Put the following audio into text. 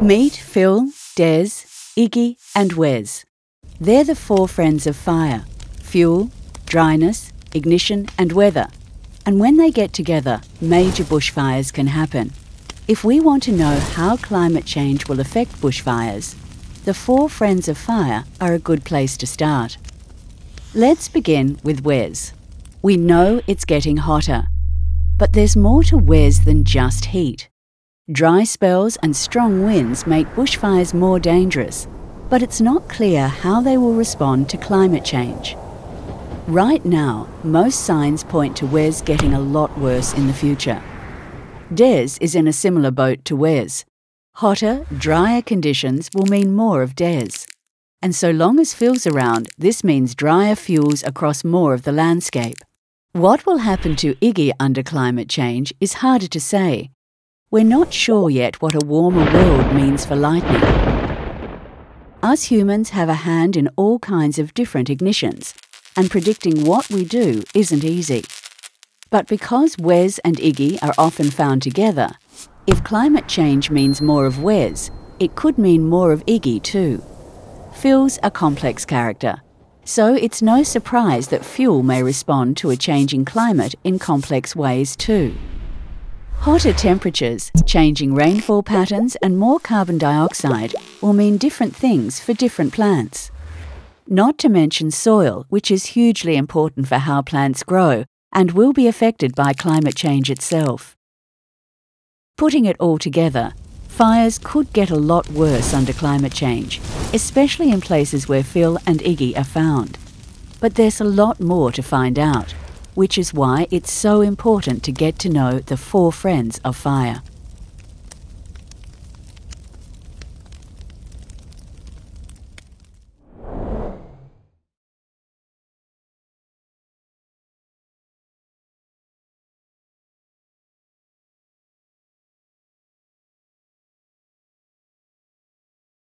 Meet Phil, Des, Iggy, and Wes. They're the four friends of fire fuel, dryness, ignition, and weather. And when they get together, major bushfires can happen. If we want to know how climate change will affect bushfires, the four friends of fire are a good place to start. Let's begin with Wes. We know it's getting hotter, but there's more to Wes than just heat. Dry spells and strong winds make bushfires more dangerous, but it's not clear how they will respond to climate change. Right now, most signs point to Wes getting a lot worse in the future. Des is in a similar boat to Wes. Hotter, drier conditions will mean more of Des. And so long as Phil's around, this means drier fuels across more of the landscape. What will happen to Iggy under climate change is harder to say, we're not sure yet what a warmer world means for lightning. Us humans have a hand in all kinds of different ignitions, and predicting what we do isn't easy. But because Wes and Iggy are often found together, if climate change means more of Wes, it could mean more of Iggy too. Phil's a complex character, so it's no surprise that fuel may respond to a changing climate in complex ways too. Hotter temperatures, changing rainfall patterns, and more carbon dioxide will mean different things for different plants. Not to mention soil, which is hugely important for how plants grow and will be affected by climate change itself. Putting it all together, fires could get a lot worse under climate change, especially in places where Phil and Iggy are found. But there's a lot more to find out which is why it's so important to get to know the four friends of fire.